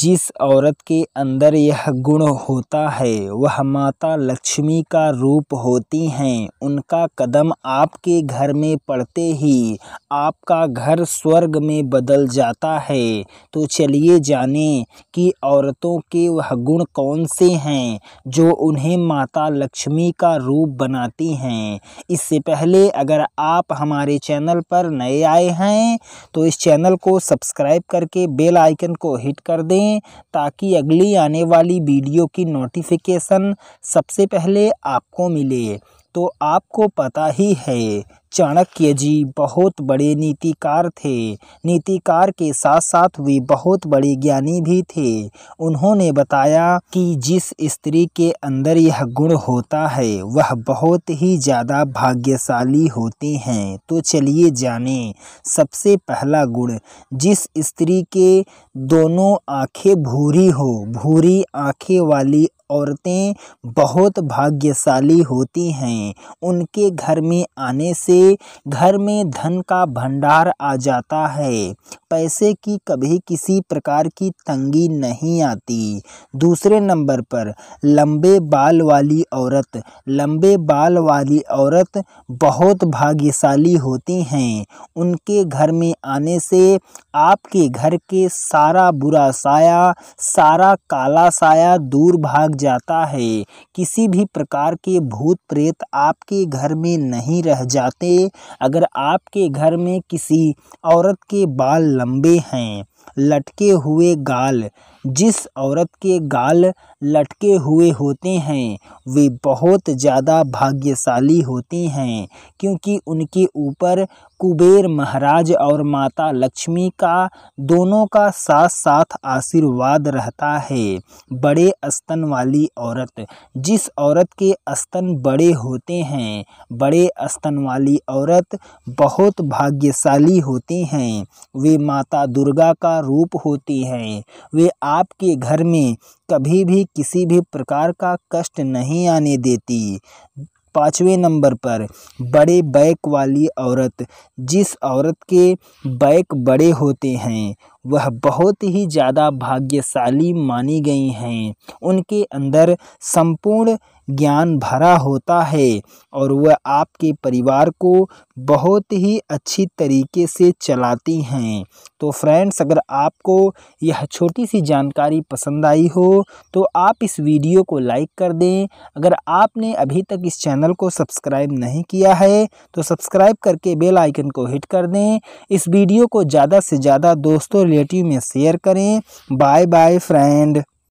जिस औरत के अंदर यह गुण होता है वह माता लक्ष्मी का रूप होती हैं उनका कदम आपके घर में पड़ते ही आपका घर स्वर्ग में बदल जाता है तो चलिए जानें कि औरतों के वह गुण कौन से हैं जो उन्हें माता लक्ष्मी का रूप बनाती हैं इससे पहले अगर आप हमारे चैनल पर नए आए हैं तो इस चैनल को सब्सक्राइब करके बेल आइकन को हिट कर दें दें ताकि अगली आने वाली वीडियो की नोटिफिकेशन सबसे पहले आपको मिले तो आपको पता ही है चाणक्य जी बहुत बड़े नीतिकार थे नीतिकार के साथ साथ वे बहुत बड़े ज्ञानी भी थे उन्होंने बताया कि जिस स्त्री के अंदर यह गुण होता है वह बहुत ही ज़्यादा भाग्यशाली होते हैं तो चलिए जाने सबसे पहला गुण जिस स्त्री के दोनों आंखें भूरी हो भूरी आंखें वाली औरतें बहुत भाग्यशाली होती हैं उनके घर में आने से घर में धन का भंडार आ जाता है पैसे की कभी किसी प्रकार की तंगी नहीं आती दूसरे नंबर पर लंबे बाल वाली औरत लंबे बाल वाली औरत बहुत भाग्यशाली होती हैं उनके घर में आने से आपके घर के सारा बुरा साया सारा काला साया दूर भाग जाता है किसी भी प्रकार के भूत प्रेत आपके घर में नहीं रह जाते अगर आपके घर में किसी औरत के बाल लंबे हैं लटके हुए गाल जिस औरत के गाल लटके हुए होते हैं वे बहुत ज़्यादा भाग्यशाली होती हैं क्योंकि उनके ऊपर कुबेर महाराज और माता लक्ष्मी का दोनों का साथ साथ आशीर्वाद रहता है बड़े स्तन वाली औरत जिस औरत के स्तन बड़े होते हैं बड़े स्तन वाली औरत बहुत भाग्यशाली होती हैं वे माता दुर्गा का रूप होती हैं वे आपके घर में कभी भी किसी भी प्रकार का कष्ट नहीं आने देती पाँचवें नंबर पर बड़े बैक वाली औरत जिस औरत के बैक बड़े होते हैं वह बहुत ही ज़्यादा भाग्यशाली मानी गई हैं उनके अंदर संपूर्ण ज्ञान भरा होता है और वह आपके परिवार को बहुत ही अच्छी तरीके से चलाती हैं तो फ्रेंड्स अगर आपको यह छोटी सी जानकारी पसंद आई हो तो आप इस वीडियो को लाइक कर दें अगर आपने अभी तक इस चैनल को सब्सक्राइब नहीं किया है तो सब्सक्राइब करके बेल आइकन को हिट कर दें इस वीडियो को ज़्यादा से ज़्यादा दोस्तों रिलेटिव में शेयर करें बाय बाय फ्रेंड